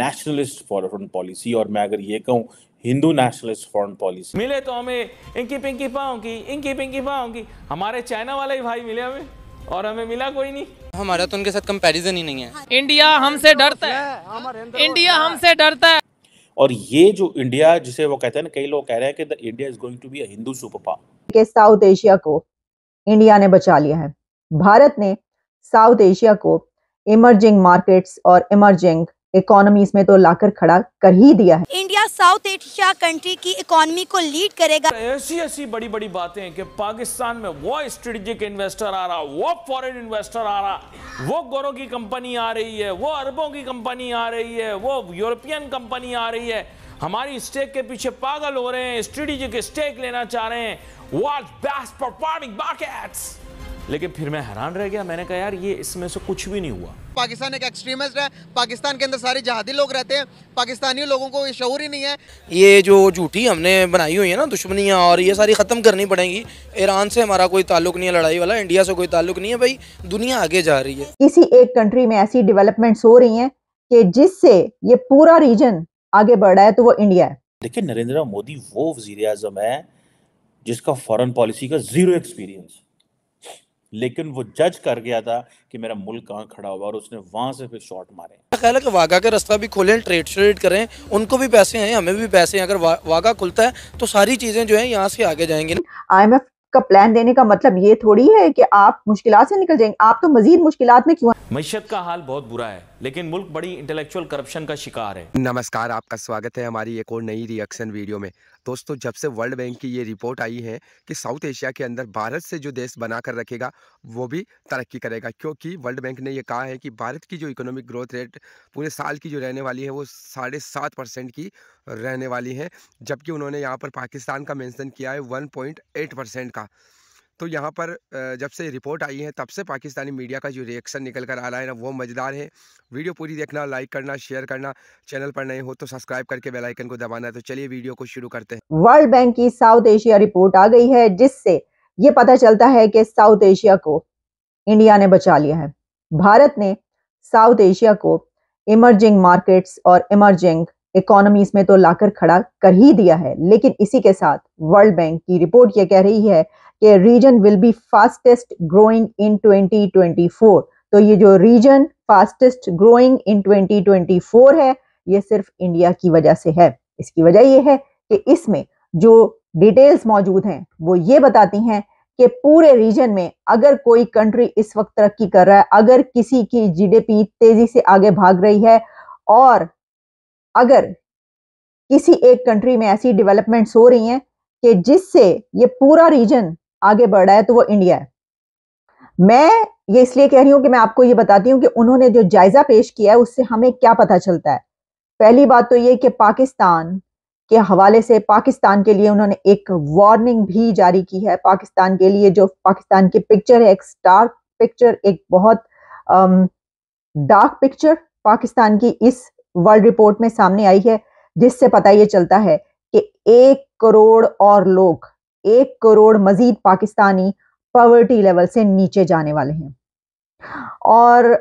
nationalist foreign policy और मैं अगर ये कहूँ हिंदू नेशनलिस्ट फॉरन पॉलिसी मिले तो हमें इंकी पिंकी पाऊंगी इंकी पिंकी पाऊंगी हमारे चाइना वाले ही भाई मिले हमें और हमें मिला कोई नहीं हमारा तो उनके साथ कंपैरिजन ही नहीं है इंडिया हमसे डरता है इंडिया हमसे डरता है और ये जो इंडिया जिसे वो कहते हैं ना कई लोग कह रहे हैं कि the India is going to be a Hindu super power के साउथ एशिया को इंडिया ने बचा लिया है भारत ने साउथ एशिया को इमर्जिंग मार्केट्स और इमर्जिंग इकोनॉमीज में तो लाकर खड़ा कर ही दिया है इंडिया साउथ एशिया कंट्री की इकोनॉमी को लीड करेगा ऐसी ऐसी बड़ी बड़ी बातें हैं कि पाकिस्तान में वो स्ट्रेटेजिक इन्वेस्टर आ रहा वो फॉरेन इन्वेस्टर आ रहा वो गोरों की कंपनी आ रही है वो अरबों की कंपनी आ रही है वो यूरोपियन कंपनी आ रही है हमारी स्टेक के पीछे पागल हो रहे हैं स्ट्रेटेजिक स्टेक लेना चाह रहे हैं वर्ल्ड बेस्ट परफॉर्मिंग लेकिन फिर मैं हैरान रह गया मैंने कहा यार ये इसमें से कुछ भी नहीं हुआ पाकिस्तान एक एक्सट्रीमिस्ट है पाकिस्तान के अंदर सारे जहादी लोग रहते हैं पाकिस्तानी लोगों को ये शहूर ही नहीं है ये जो झूठी हमने बनाई हुई है ना दुश्मनियाँ और ये सारी ख़त्म करनी पड़ेंगी ईरान से हमारा कोई ताल्लुक नहीं है लड़ाई वाला इंडिया से कोई ताल्लुक नहीं है भाई दुनिया आगे जा रही है किसी एक कंट्री में ऐसी डेवलपमेंट्स हो रही हैं कि जिससे ये पूरा रीजन आगे बढ़ रहा है तो वो इंडिया है देखिए नरेंद्र मोदी वो वजीर अजम है जिसका फॉरेन पॉलिसी का जीरो एक्सपीरियंस है लेकिन वो जज कर गया था कि मेरा मुल्क कहाँ खड़ा हुआ और उसने वहाँ से फिर शॉट मारे ख्याल है कि वाघा के रास्ता भी खोलें ट्रेड श्रेड करें उनको भी पैसे हैं हमें भी पैसे हैं अगर वा, वाघा खुलता है तो सारी चीज़ें जो है यहाँ से आगे जाएंगे आई का प्लान देने का मतलब ये थोड़ी है कि आप मुश्किल से निकल जाएंगे आप तो मजीद मुश्किल में क्यों मीशत का हाल बहुत बुरा है लेकिन मुल्क बड़ी इंटेलेक्चुअल करप्शन का शिकार है नमस्कार आपका स्वागत है हमारी एक और नई रिएक्शन वीडियो में दोस्तों जब से वर्ल्ड बैंक की ये रिपोर्ट आई है कि साउथ एशिया के अंदर भारत से जो देश बना कर रखेगा वो भी तरक्की करेगा क्योंकि वर्ल्ड बैंक ने यह कहा है कि भारत की जो इकोनॉमिक ग्रोथ रेट पूरे साल की जो रहने वाली है वो साढ़े सात परसेंट की रहने वाली है जबकि उन्होंने यहाँ पर पाकिस्तान का मैंसन किया है वन पॉइंट एट परसेंट का तो यहाँ पर जब से रिपोर्ट आई है तब से पाकिस्तानी मीडिया का जो रिएक्शन निकल कर आ रहा है ना वो मज़ेदार है वीडियो पूरी देखना लाइक करना शेयर करना चैनल पर नए हो तो सब्सक्राइब करके बेल आइकन को दबाना है तो चलिए वीडियो को शुरू करते हैं वर्ल्ड बैंक की साउथ एशिया रिपोर्ट आ गई है जिससे ये पता चलता है कि साउथ एशिया को इंडिया ने बचा लिया है भारत ने साउथ एशिया को इमर्जिंग मार्केट्स और इमर्जिंग इकोनॉमीज में तो लाकर खड़ा कर ही दिया है लेकिन इसी के साथ वर्ल्ड बैंक की रिपोर्ट यह कह रही है कि region will be fastest growing in 2024 तो ये जो रीजन फास्टेस्ट ग्रोइंग इन 2024 है ये सिर्फ इंडिया की वजह से है इसकी वजह ये है कि इसमें जो डिटेल्स मौजूद हैं वो ये बताती हैं कि पूरे रीजन में अगर कोई कंट्री इस वक्त तरक्की कर रहा है अगर किसी की जीडीपी तेजी से आगे भाग रही है और अगर किसी एक कंट्री में ऐसी डेवलपमेंट्स हो रही हैं कि जिससे ये पूरा रीजन आगे बढ़ रहा है तो वो इंडिया है मैं ये इसलिए कह रही हूँ कि मैं आपको ये बताती हूँ कि उन्होंने जो जायज़ा पेश किया है उससे हमें क्या पता चलता है पहली बात तो ये कि पाकिस्तान के हवाले से पाकिस्तान के लिए उन्होंने एक वार्निंग भी जारी की है पाकिस्तान के लिए जो पाकिस्तान की पिक्चर है एक स्टार पिक्चर एक बहुत डार्क पिक्चर पाकिस्तान की इस वर्ल्ड रिपोर्ट में सामने आई है जिससे पता ये चलता है कि एक करोड़ और लोग एक करोड़ मजीद पाकिस्तानी पॉवर्टी लेवल से नीचे जाने वाले हैं और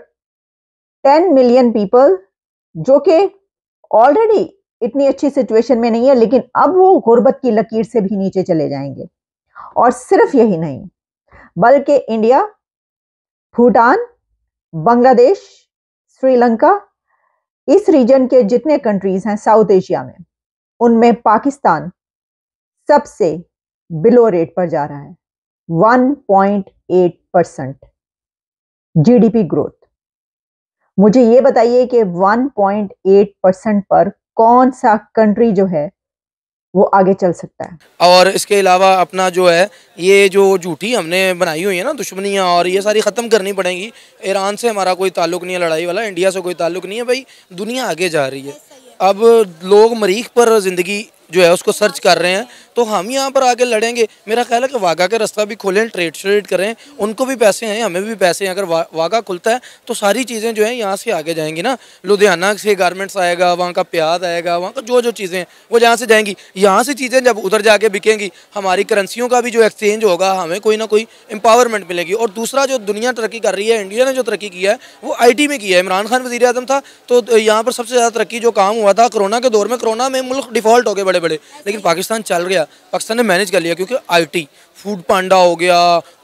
टेन मिलियन पीपल जो कि ऑलरेडी इतनी अच्छी सिचुएशन में नहीं है लेकिन अब वो गुर्बत की लकीर से भी नीचे चले जाएंगे और सिर्फ यही नहीं बल्कि इंडिया भूटान बांग्लादेश श्रीलंका इस रीजन के जितने कंट्रीज हैं साउथ एशिया में उनमें पाकिस्तान सबसे बिलो रेट पर जा रहा है 1.8 परसेंट जीडीपी ग्रोथ मुझे ये बताइए कि 1.8 परसेंट पर कौन सा कंट्री जो है वो आगे चल सकता है और इसके अलावा अपना जो है ये जो झूठी हमने बनाई हुई है ना दुश्मनियाँ और ये सारी ख़त्म करनी पड़ेंगी ईरान से हमारा कोई ताल्लुक नहीं है लड़ाई वाला इंडिया से कोई ताल्लुक नहीं है भाई दुनिया आगे जा रही है अब लोग मरीख पर ज़िंदगी जो है उसको सर्च कर रहे हैं तो हम यहाँ पर आके लड़ेंगे मेरा ख्याल है कि वाघा का रास्ता भी खोलें ट्रेड श्रेड करें उनको भी पैसे हैं हमें भी पैसे हैं अगर वा, वाघा खुलता है तो सारी चीज़ें जो है यहाँ से आगे जाएंगी ना लुधियाना से गारमेंट्स आएगा वहाँ का प्याज आएगा वहाँ का जो जो चीज़ें वो जहाँ से जाएंगी यहाँ से चीज़ें जब उधर जाके बिकेंगी हमारी करेंसियों का भी जो एक्सचेंज होगा हमें कोई ना कोई एम्पावरमेंट मिलेगी और दूसरा जो दुनिया तरक्की कर रही है इंडिया ने जो तरक्की किया है वो आई में किया है इमरान खान वजी था तो यहाँ पर सबसे ज़्यादा तरक्की जो काम हुआ था कोरोना के दौर में करोना में मुल्क डिफॉल्ट हो गए बड़े बड़े बड़े लेकिन पाकिस्तान चल गया पाकिस्तान ने मैनेज कर लिया क्योंकि आईटी फूड पांडा हो गया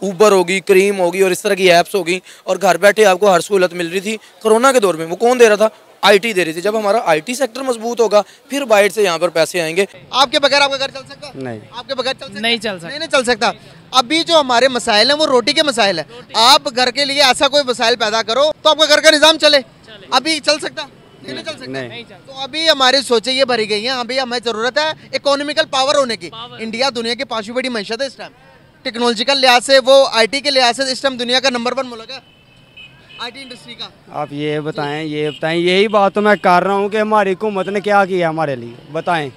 ऊबर होगी क्रीम होगी और इस तरह की ऐप्स होगी और घर बैठे आपको हर सहूलत मिल रही थी कोरोना के दौर में वो कौन दे रहा था आईटी दे रही थी जब हमारा आईटी सेक्टर मजबूत होगा फिर बाइट से यहाँ पर पैसे आएंगे आपके बगैर आपका घर चल सकता नहीं आपके बगैर चल नहीं चल सकता नहीं, नहीं चल सकता अभी जो हमारे मसाइल हैं वो रोटी के मसाइल हैं आप घर के लिए ऐसा कोई मसाइल पैदा करो तो आपका घर का निज़ाम चले अभी चल सकता नहीं चल सकता नहीं तो अभी हमारी सोचे ये भरी गई है अभी हमें जरूरत है इकोनॉमिकल पावर होने की इंडिया दुनिया की पांचवी बड़ी मैशत है इस टाइम टेक्नोलॉजिकल लिहाज से वो आईटी के लिहाज से इस टाइम दुनिया का नंबर वन मुल्क है आईटी इंडस्ट्री का आप ये बताएं ये बताएं यही बात तो मैं कर रहा हूँ कि हमारी हुकूमत ने क्या किया हमारे लिए बताएं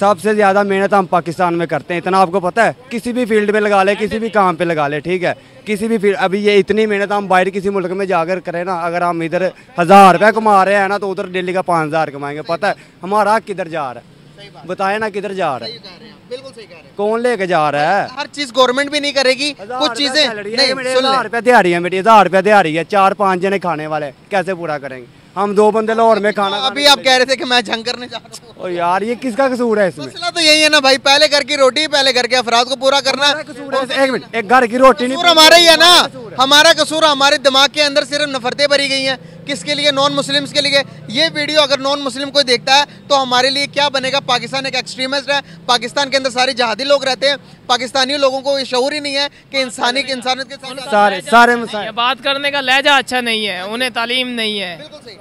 सबसे ज़्यादा मेहनत हम पाकिस्तान में करते हैं इतना आपको पता है किसी भी फील्ड में लगा ले किसी भी काम पे लगा ले ठीक है किसी भी फील्ड अभी ये इतनी मेहनत हम बाहर किसी मुल्क में जाकर करें ना अगर हम इधर हज़ार रुपये कमा रहे हैं ना तो उधर डेली का पाँच हज़ार कमाएंगे पता है हमारा किधर जा रहा है बताए ना किधर जा रहा है कौन ले के कौन लेके जा रहा है हर चीज गवर्नमेंट भी नहीं करेगी कुछ चीजें हजार रुपया दिहाड़ी है मेरी हजार रुपया दिहाड़ी है चार पाँच जने खाने वाले कैसे पूरा करेंगे हम दो बंदे लाहौर में खाना हाँ, अभी आप कह रहे थे कि मैं जंग करने जा रहा हूँ यार ये किसका कसूर है इसमें तो यही है ना भाई पहले घर की रोटी पहले घर के अफराद को पूरा करना है एक मिनट एक घर की रोटी नहीं हमारा ही है ना हमारा कसूर हमारे दिमाग के अंदर सिर्फ नफरतें भरी गई हैं किसके लिए नॉन मुस्लिम्स के लिए ये वीडियो अगर नॉन मुस्लिम कोई देखता है तो हमारे लिए क्या बनेगा पाकिस्तान एक एक्सट्रीमिस्ट है पाकिस्तान के अंदर सारे जहादी लोग रहते हैं पाकिस्तानी लोगों को ये शहूर ही नहीं है कि इंसानी इंसानियत के सारे सारे मसाइल बात करने का लहजा अच्छा नहीं है उन्हें तालीम नहीं है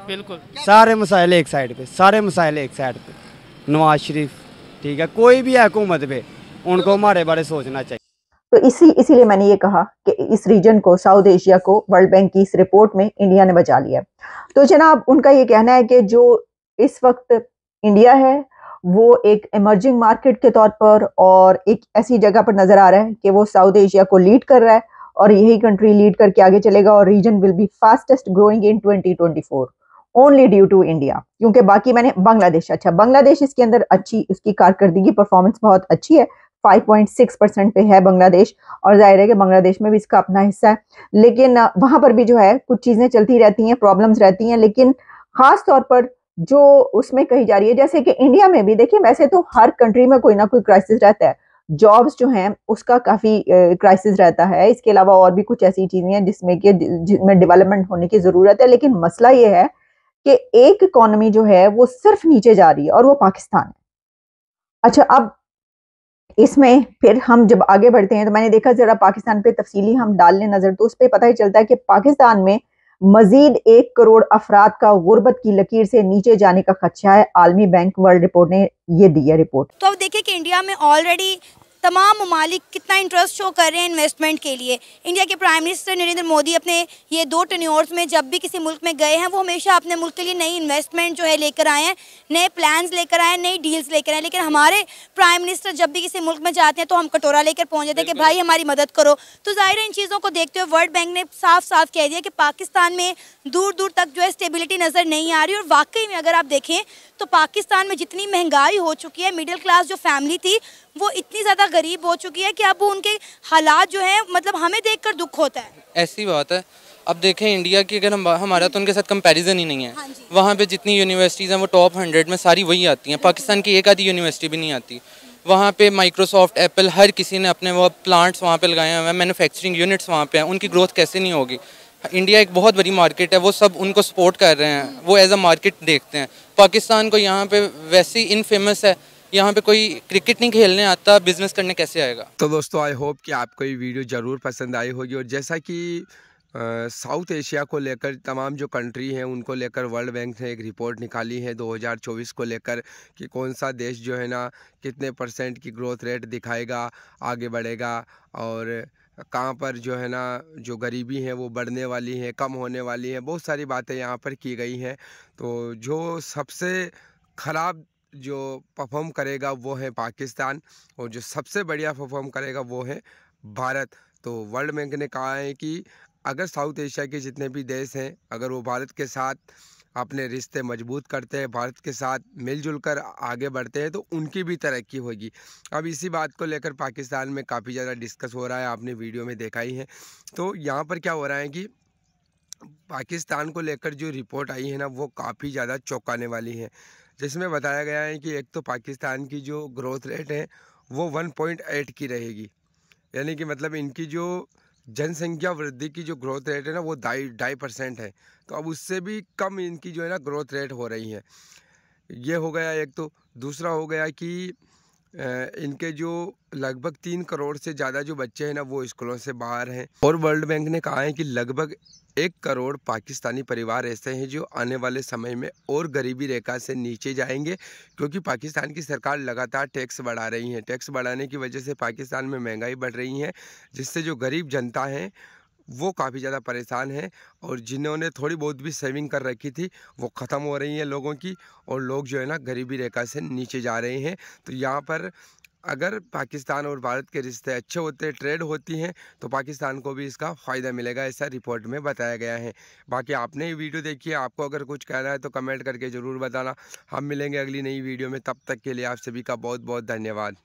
बिल्कुल सारे मसाइल एक साइड पे सारे मसाइल एक साइड पे नवाज शरीफ ठीक है कोई भी है हुकूमत पे उनको हमारे बारे सोचना चाहिए तो इसी इसीलिए मैंने ये कहा कि इस रीजन को साउथ एशिया को वर्ल्ड बैंक की इस रिपोर्ट में इंडिया ने बचा लिया तो जनाब उनका ये कहना है कि जो इस वक्त इंडिया है वो एक इमर्जिंग मार्केट के तौर पर और एक ऐसी जगह पर नज़र आ रहा है कि वो साउथ एशिया को लीड कर रहा है और यही कंट्री लीड करके आगे चलेगा और region will be fastest growing in 2024 only due to India क्योंकि बाकी मैंने बांग्लादेश अच्छा बांग्लादेश इसके अंदर अच्छी उसकी कारकर्दगी परफॉर्मेंस बहुत अच्छी है 5.6 परसेंट पे है बांग्लादेश और जाहिर है कि बांग्लादेश में भी इसका अपना हिस्सा है लेकिन वहाँ पर भी जो है कुछ चीज़ें चलती रहती हैं प्रॉब्लम्स रहती हैं लेकिन ख़ास तौर पर जो उसमें कही जा रही है जैसे कि इंडिया में भी देखिए वैसे तो हर कंट्री में कोई ना कोई क्राइसिस रहता है जॉब्स जो हैं उसका काफ़ी क्राइसिस रहता है इसके अलावा और भी कुछ ऐसी चीज़ें हैं जिसमें कि जिसमें डेवलपमेंट होने की ज़रूरत है लेकिन मसला ये है कि एक इकोनॉमी जो है वो सिर्फ नीचे जा रही है और वो पाकिस्तान है अच्छा अब इसमें फिर हम जब आगे बढ़ते हैं तो मैंने देखा ज़रा पाकिस्तान पे तफसीली हम डाल लें नज़र तो उस पर पता ही चलता है कि पाकिस्तान में मजीद एक करोड़ अफराद का गुर्बत की लकीर से नीचे जाने का खदशा है आलमी बैंक वर्ल्ड रिपोर्ट ने ये दिया रिपोर्ट तो अब देखिए कि इंडिया में ऑलरेडी तमाम ममालिक कितना इंटरेस्ट शो कर रहे हैं इन्वेस्टमेंट के लिए इंडिया के प्राइम मिनिस्टर नरेंद्र मोदी अपने ये दो टनियोर्स में जब भी किसी मुल्क में गए हैं वो हमेशा अपने मुल्क के लिए नई इन्वेस्टमेंट जो है लेकर आए हैं नए प्लान लेकर आए हैं नई डील्स लेकर आए लेकिन हमारे प्राइम मिनिस्टर जब भी किसी मुल्क में जाते हैं तो हम कटोरा लेकर पहुँच जाते हैं कि भाई हमारी मदद करो तो ज़ाहिर है इन चीज़ों को देखते हुए वर्ल्ड बैंक ने साफ साफ कह दिया कि पाकिस्तान में दूर दूर तक जो है स्टेबिलिटी नज़र नहीं आ रही और वाकई में अगर आप देखें तो पाकिस्तान में जितनी महंगाई हो चुकी है मिडिल क्लास जो फैमिली थी वो इतनी ज़्यादा गरीब हो चुकी है कि अब उनके हालात जो है मतलब हमें देखकर दुख होता है ऐसी बात है अब देखें इंडिया की अगर हम हमारा तो उनके साथ कंपैरिजन ही नहीं है हाँ वहाँ पे जितनी यूनिवर्सिटीज़ हैं वो टॉप हंड्रेड में सारी वही आती हैं पाकिस्तान की एक आधी यूनिवर्सिटी भी नहीं आती वहाँ पे माइक्रोसॉफ्ट एप्पल हर किसी ने अपने वो प्लांट्स वहाँ पे लगाए हुए हैं मैनुफैक्चरिंग यूनिट्स वहाँ पर हैं उनकी ग्रोथ कैसे नहीं होगी इंडिया एक बहुत बड़ी मार्केट है वो सब उनको सपोर्ट कर रहे हैं वो एज अ मार्केट देखते हैं पाकिस्तान को यहाँ पे वैसे ही इनफेमस है यहाँ पे कोई क्रिकेट नहीं खेलने आता बिजनेस करने कैसे आएगा तो दोस्तों आई होप कि आपको ये वीडियो ज़रूर पसंद आई होगी और जैसा कि साउथ एशिया को लेकर तमाम जो कंट्री हैं उनको लेकर वर्ल्ड बैंक ने एक रिपोर्ट निकाली है 2024 को लेकर कि कौन सा देश जो है ना कितने परसेंट की ग्रोथ रेट दिखाएगा आगे बढ़ेगा और कहाँ पर जो है ना जो गरीबी है वो बढ़ने वाली है कम होने वाली है बहुत सारी बातें यहाँ पर की गई हैं तो जो सबसे ख़राब जो परफॉर्म करेगा वो है पाकिस्तान और जो सबसे बढ़िया परफॉर्म करेगा वो है भारत तो वर्ल्ड बैंक ने कहा है कि अगर साउथ एशिया के जितने भी देश हैं अगर वो भारत के साथ अपने रिश्ते मजबूत करते हैं भारत के साथ मिलजुल कर आगे बढ़ते हैं तो उनकी भी तरक्की होगी अब इसी बात को लेकर पाकिस्तान में काफ़ी ज़्यादा डिस्कस हो रहा है आपने वीडियो में देखा ही है तो यहाँ पर क्या हो रहा है कि पाकिस्तान को लेकर जो रिपोर्ट आई है ना वो काफ़ी ज़्यादा चौंकाने वाली है जिसमें बताया गया है कि एक तो पाकिस्तान की जो ग्रोथ रेट है वो 1.8 की रहेगी यानी कि मतलब इनकी जो जनसंख्या वृद्धि की जो ग्रोथ रेट है ना वो ढाई ढाई परसेंट है तो अब उससे भी कम इनकी जो है ना ग्रोथ रेट हो रही है ये हो गया एक तो दूसरा हो गया कि इनके जो लगभग तीन करोड़ से ज़्यादा जो बच्चे हैं ना वो स्कूलों से बाहर हैं और वर्ल्ड बैंक ने कहा है कि लगभग एक करोड़ पाकिस्तानी परिवार ऐसे हैं जो आने वाले समय में और गरीबी रेखा से नीचे जाएंगे क्योंकि पाकिस्तान की सरकार लगातार टैक्स बढ़ा रही है टैक्स बढ़ाने की वजह से पाकिस्तान में महंगाई बढ़ रही है जिससे जो गरीब जनता है वो काफ़ी ज़्यादा परेशान हैं और जिन्होंने थोड़ी बहुत भी सेविंग कर रखी थी वो ख़त्म हो रही है लोगों की और लोग जो है ना गरीबी रेखा से नीचे जा रहे हैं तो यहाँ पर अगर पाकिस्तान और भारत के रिश्ते अच्छे होते ट्रेड होती हैं तो पाकिस्तान को भी इसका फ़ायदा मिलेगा ऐसा रिपोर्ट में बताया गया है बाकी आपने ये वीडियो देखी है आपको अगर कुछ कहना है तो कमेंट करके ज़रूर बताना हम मिलेंगे अगली नई वीडियो में तब तक के लिए आप सभी का बहुत बहुत धन्यवाद